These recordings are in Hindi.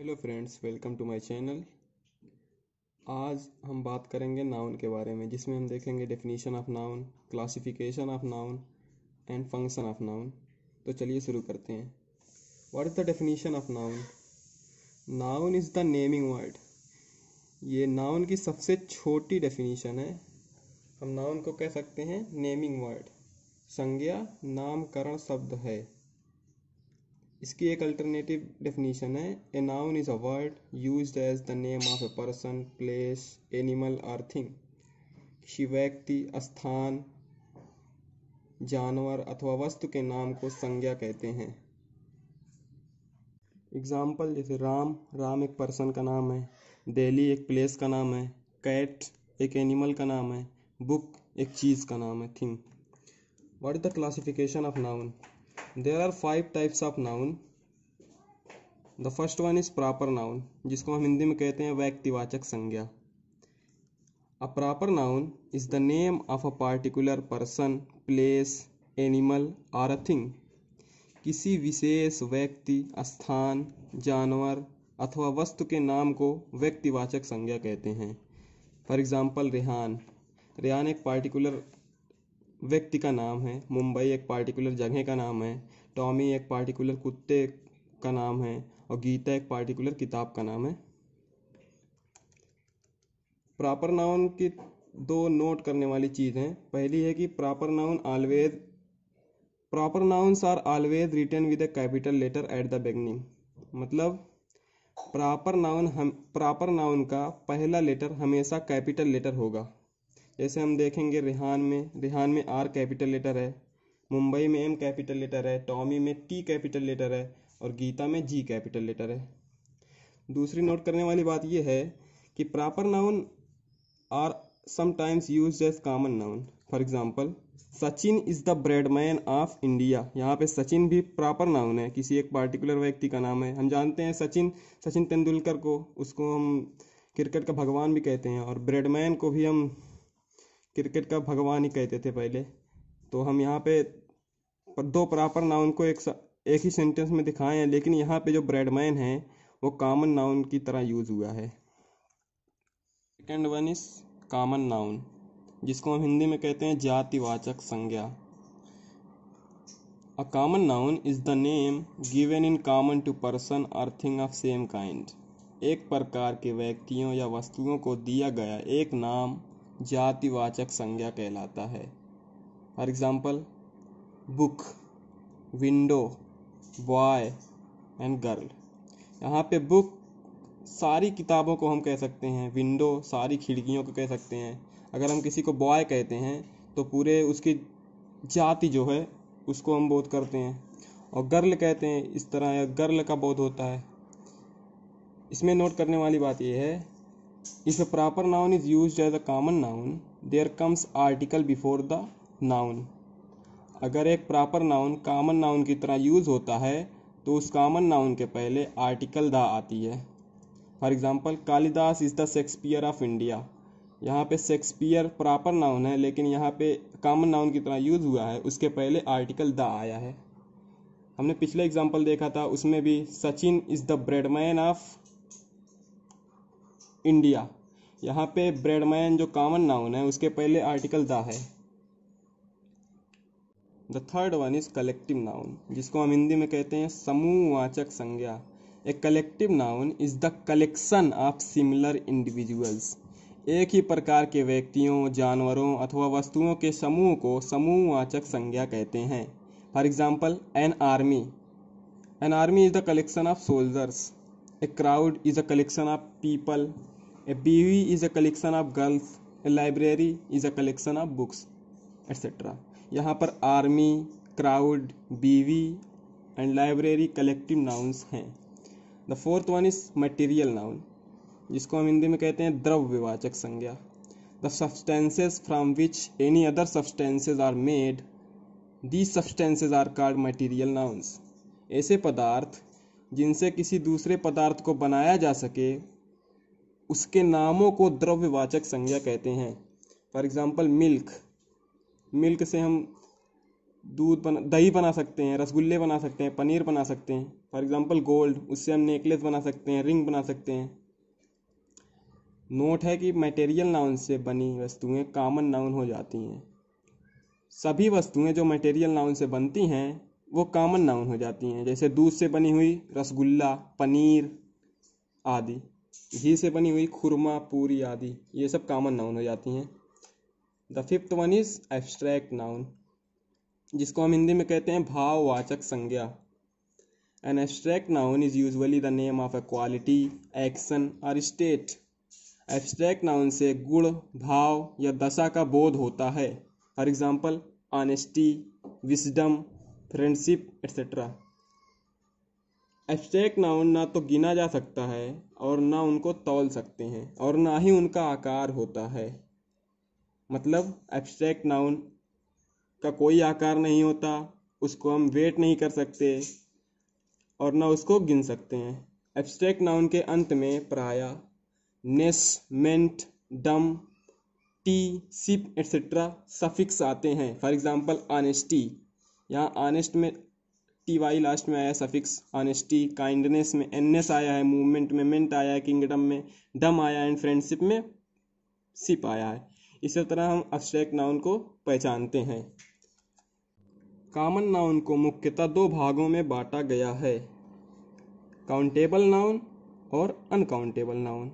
Hello friends welcome to my channel आज हम बात करेंगे नाउन के बारे में जिसमें हम देखेंगे definition of noun classification of noun and function of noun तो चलिए शुरू करते हैं what is the definition of noun noun is the naming word ये नाउन की सबसे छोटी डेफिनेशन है हम नाउन को कह सकते हैं नेमिंग वर्ड संज्ञा नामकरण शब्द है इसकी एक अल्टरनेटिव डेफिनेशन है a noun is a word use as the name of a person place animal or thing किसी व्यक्ति स्थान जानवर अथवा वस्तु के नाम को संज्ञा कहते हैं एग्जाम्पल जैसे राम राम एक पर्सन का नाम है दिल्ली एक प्लेस का नाम है कैट एक एनिमल का नाम है बुक एक चीज़ का नाम है thing what is the classification of noun there are five types of noun the first one is proper noun जिसको हम हिंदी में कहते हैं व्यक्तिवाचक संज्ञा a proper noun is the name of a particular person place animal और अ थिंग किसी विशेष व्यक्ति स्थान जानवर अथवा वस्तु के नाम को व्यक्तिवाचक संज्ञा कहते हैं फॉर एग्ज़ाम्पल रेहान रेहान एक पार्टिकुलर व्यक्ति का नाम है मुंबई एक पार्टिकुलर जगह का नाम है टॉमी एक पार्टिकुलर कुत्ते का नाम है और गीता एक पार्टिकुलर किताब का नाम है प्रॉपर नाउन की दो नोट करने वाली चीज़ है पहली है कि proper noun always proper nouns are always written with a capital letter at the beginning मतलब प्रॉपर नाउन हम प्रॉपर नाउन का पहला लेटर हमेशा कैपिटल लेटर होगा जैसे हम देखेंगे रिहान में रिहान में आर कैपिटल लेटर है मुंबई में एम कैपिटल लेटर है टॉमी में टी कैपिटल लेटर है और गीता में जी कैपिटल लेटर है दूसरी नोट करने वाली बात यह है कि proper noun are sometimes use as common noun for example Sachin is the Bradman of India यहाँ पे सचिन भी प्रॉपर नाउन है किसी एक पार्टिकुलर व्यक्ति का नाम है हम जानते हैं सचिन सचिन तेंदुलकर को उसको हम क्रिकेट का भगवान भी कहते हैं और ब्रेडमैन को भी हम क्रिकेट का भगवान ही कहते थे पहले तो हम यहाँ पे दो प्रॉपर नाउन को एक एक ही सेंटेंस में दिखाए हैं लेकिन यहाँ पे जो ब्रेडमैन है वो कॉमन नाउन की तरह यूज हुआ है second one is common noun जिसको हम हिंदी में कहते हैं जातिवाचक संज्ञा a common noun is the name given in common to person or thing of same kind एक प्रकार के व्यक्तियों या वस्तुओं को दिया गया एक नाम जातिवाचक संज्ञा कहलाता है for example book window boy and girl यहाँ पे बुक सारी किताबों को हम कह सकते हैं विंडो सारी खिड़कियों को कह सकते हैं अगर हम किसी को बॉय कहते हैं तो पूरे उसकी जाति जो है उसको हम बोध करते हैं और गर्ल कहते हैं इस तरह गर्ल का बोध होता है इसमें नोट करने वाली बात यह है If a proper noun is used as a common noun, there comes article before the noun. अगर एक प्रॉपर नाउन कॉमन नाउन की तरह यूज़ होता है तो उस कॉमन नाउन के पहले आर्टिकल द आती है for example Kalidas is the Shakespeare of India यहाँ पे शेक्सपियर प्रॉपर नाउन है लेकिन यहाँ पे कॉमन नाउन की तरह यूज़ हुआ है उसके पहले आर्टिकल द आया है हमने पिछले एग्जाम्पल देखा था उसमें भी Sachin is the Bradman of India यहाँ पे ब्रेडमैन जो कॉमन नाउन है उसके पहले आर्टिकल द है the third one is collective noun जिसको हम हिंदी में कहते हैं समूहवाचक संज्ञा a collective noun is the collection of similar individuals एक ही प्रकार के व्यक्तियों जानवरों अथवा वस्तुओं के समूह को समूहवाचक संज्ञा कहते हैं for example an army an army is the collection of soldiers a crowd is a collection of people A BUE is a collection of girls, a library is a collection of books etcetera यहाँ पर army crowd bevy and library collective nouns हैं the fourth one is material noun जिसको हम हिंदी में कहते हैं विवाचक संज्ञा the substances from which any other substances are made the substances are called material nouns ऐसे पदार्थ जिनसे किसी दूसरे पदार्थ को बनाया जा सके उसके नामों को द्रव्यवाचक संज्ञा कहते हैं फॉर एग्ज़ाम्पल मिल्क मिल्क से हम दूध बना दही बना सकते हैं रसगुल्ले बना सकते हैं पनीर बना सकते हैं फॉर एग्ज़ाम्पल गोल्ड उससे हम नेकलेस बना सकते हैं रिंग बना सकते हैं नोट है कि मटेरियल नाउन से बनी वस्तुएं कॉमन नाउन हो जाती हैं सभी वस्तुएं जो मटेरियल नाउन से बनती हैं वो कॉमन नाउन हो जाती हैं जैसे दूध से बनी हुई रसगुल्ला पनीर आदि घी से बनी हुई खुरमा पूरी आदि ये सब कॉमन नाउन हो जाती हैं the fifth one is abstract noun जिसको हम हिंदी में कहते हैं भाववाचक संज्ञा an abstract noun is usually the name of a quality action और स्टेट एब्स्ट्रैक्ट नाउन से गुण भाव या दशा का बोध होता है for example honesty wisdom friendship etcetera abstract noun ना तो गिना जा सकता है और ना उनको तौल सकते हैं और ना ही उनका आकार होता है मतलब एब्स्ट्रैक्ट नाउन का कोई आकार नहीं होता उसको हम वेट नहीं कर सकते और ना उसको गिन सकते हैं एब्स्ट्रैक्ट नाउन के अंत में प्राय नेस मेंट डम टी सिप एट्सेट्रा सफिक्स आते हैं फॉर एग्जाम्पल ऑनेस्टी यहाँ आनेस्ट में टी वाई लास्ट में आया सफिक्स ऑनेस्टी काइंडनेस में एस आया है मूवमेंट में मेंट आया है किंगडम में डम आया एंड फ्रेंडशिप में सिप आया है इसी तरह हम अब्स्ट्रैक्ट नाउन को पहचानते हैं कॉमन नाउन को मुख्यतः दो भागों में बांटा गया है काउंटेबल नाउन और uncountable noun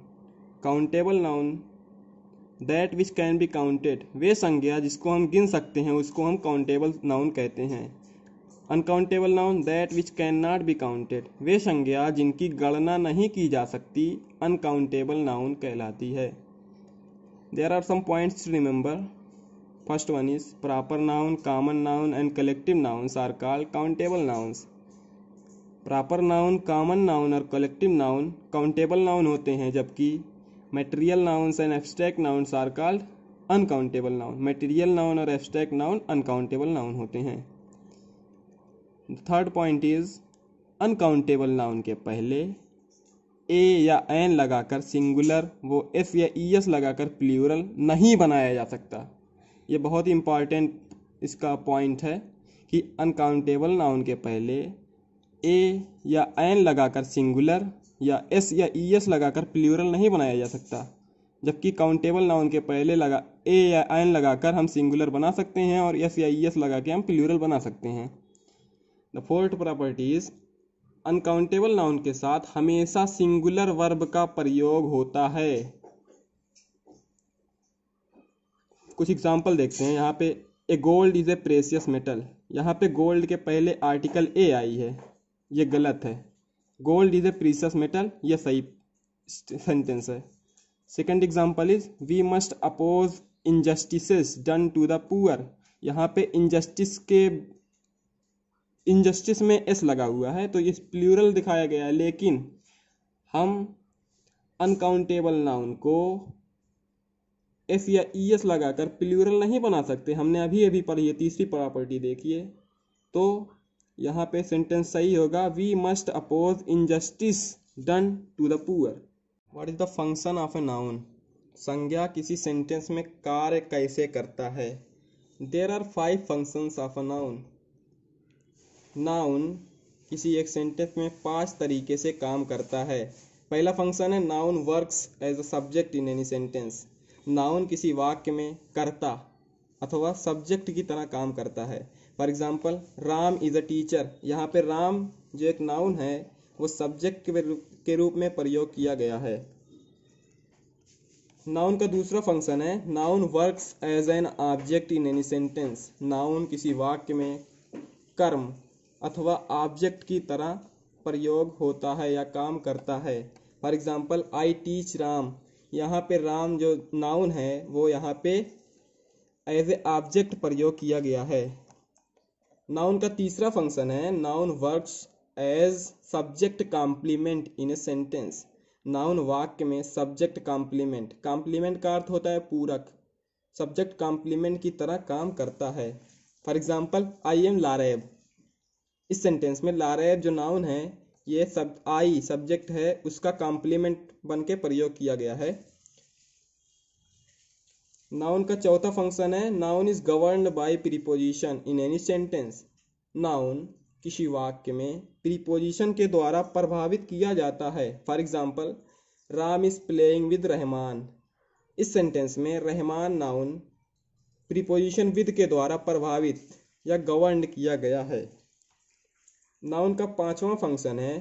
countable noun that which can be counted वे संज्ञा जिसको हम गिन सकते हैं उसको हम काउंटेबल नाउन कहते हैं uncountable noun that which can not be counted वे संज्ञा जिनकी गणना नहीं की जा सकती अनकाउंटेबल नाउन कहलाती है there are some points to remember first one is proper noun common noun and collective nouns are called countable nouns proper noun common noun और कलेक्टिव नाउन काउंटेबल नाउन होते हैं जबकि material nouns and abstract nouns are called uncountable noun material noun और एब्स्ट्रैक्ट नाउन अनकाउंटेबल नाउन होते हैं third point is uncountable noun के पहले ए या एन लगाकर सिंगुलर वो एस या ई e एस लगाकर प्लूरल नहीं बनाया जा सकता ये बहुत ही इम्पॉर्टेंट इसका पॉइंट है कि अनकाउंटेबल नाउन के पहले ए या एन लगाकर सिंगुलर या एस या ई e एस लगाकर प्लूरल नहीं बनाया जा सकता जबकि काउंटेबल नाउन के पहले लगा ए या एन लगाकर हम सिंगुलर बना सकते हैं और एस या ई e एस लगा के हम प्लूरल बना सकते हैं the fourth properties uncountable noun के साथ हमेशा सिंगुलर वर्ब का प्रयोग होता है कुछ एग्जाम्पल देखते हैं यहाँ पे a gold is a precious metal यहाँ पे गोल्ड के पहले आर्टिकल ए आई है ये गलत है gold is a precious metal ये सही सेंटेंस है second example is we must oppose injustice done to the poor यहाँ पे इनजस्टिस के इनजस्टिस में एस लगा हुआ है तो ये प्लूरल दिखाया गया है लेकिन हम अनकाउंटेबल नाउन को एस या ई e एस लगाकर प्लूरल नहीं बना सकते हमने अभी अभी पढ़ी है तीसरी प्रॉपर्टी देखिए तो यहाँ पे सेंटेंस सही होगा we must oppose injustice done to the poor what is the function of a noun संज्ञा किसी सेंटेंस में कार्य कैसे करता है there are five functions of a noun noun किसी एक सेंटेंस में पांच तरीके से काम करता है पहला फंक्शन है noun works as a subject in any sentence noun किसी वाक्य में करता अथवा सब्जेक्ट की तरह काम करता है for example Ram is a teacher यहाँ पे राम जो एक नाउन है वो सब्जेक्ट के रूप में प्रयोग किया गया है नाउन का दूसरा फंक्शन है noun works as an object in any sentence noun किसी वाक्य में कर्म अथवा ऑब्जेक्ट की तरह प्रयोग होता है या काम करता है for example I teach Ram यहाँ पे राम जो नाउन है वो यहाँ पे एज ए ऑब्जेक्ट प्रयोग किया गया है नाउन का तीसरा फंक्शन है noun works as subject complement in a sentence noun वाक्य में सब्जेक्ट कॉम्प्लीमेंट कॉम्प्लीमेंट का अर्थ होता है पूरक सब्जेक्ट कॉम्प्लीमेंट की तरह काम करता है for example I am Lareb इस सेंटेंस में रहे जो नाउन है ये सब आई सब्जेक्ट है उसका कॉम्प्लीमेंट बन के प्रयोग किया गया है नाउन का चौथा फंक्शन है noun is govern by preposition in any sentence noun किसी वाक्य में प्रीपोजिशन के द्वारा प्रभावित किया जाता है for example Ram is playing with Rahman इस सेंटेंस में रहमान नाउन प्रीपोजिशन विद के द्वारा प्रभावित या गवर्न किया गया है नाउन का पांचवा फंक्शन है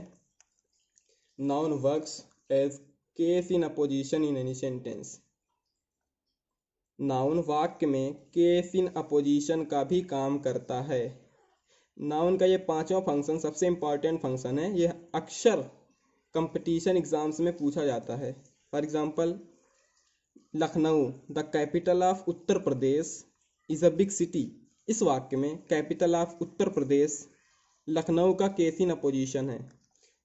noun works as case in apposition in any sentence noun वाक्य में केस इन अपोजिशन का भी काम करता है नाउन का ये पांचवा फंक्शन सबसे इंपॉर्टेंट फंक्शन है यह अक्सर कंपटीशन एग्जाम्स में पूछा जाता है for example Lucknow the capital of Uttar Pradesh is a big city इस वाक्य में कैपिटल ऑफ उत्तर प्रदेश लखनऊ का केस इन अपोजिशन है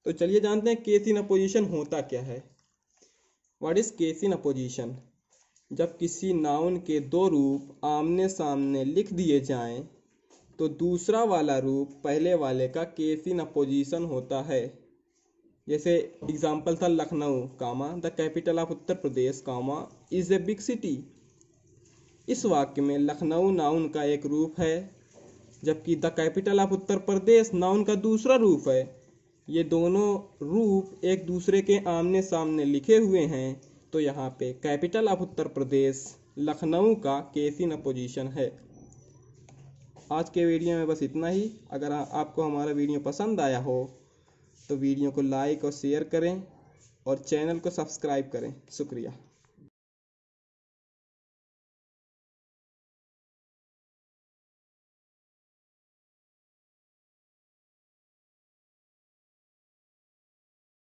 तो चलिए जानते हैं केस इन अपोजिशन होता क्या है what is case in apposition जब किसी नाउन के दो रूप आमने सामने लिख दिए जाएं तो दूसरा वाला रूप पहले वाले का केस इन अपोजिशन होता है जैसे एग्जाम्पल था Lucknow comma the capital of Uttar Pradesh comma is a big city इस वाक्य में लखनऊ नाउन का एक रूप है जबकि the capital of Uttar Pradesh noun का दूसरा रूप है ये दोनों रूप एक दूसरे के आमने सामने लिखे हुए हैं तो यहाँ पे कैपिटल ऑफ उत्तर प्रदेश लखनऊ का केसी न अपोजिशन है आज के वीडियो में बस इतना ही अगर आपको हमारा वीडियो पसंद आया हो तो वीडियो को लाइक और शेयर करें और चैनल को सब्सक्राइब करें शुक्रिया